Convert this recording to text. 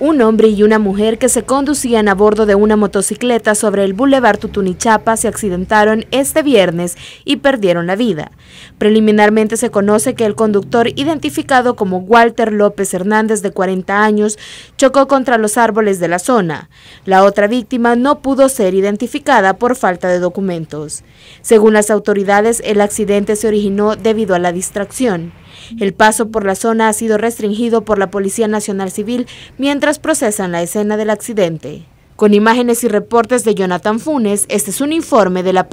Un hombre y una mujer que se conducían a bordo de una motocicleta sobre el Boulevard Tutunichapa se accidentaron este viernes y perdieron la vida. Preliminarmente se conoce que el conductor, identificado como Walter López Hernández de 40 años, chocó contra los árboles de la zona. La otra víctima no pudo ser identificada por falta de documentos. Según las autoridades, el accidente se originó debido a la distracción. El paso por la zona ha sido restringido por la Policía Nacional Civil mientras procesan la escena del accidente. Con imágenes y reportes de Jonathan Funes, este es un informe de la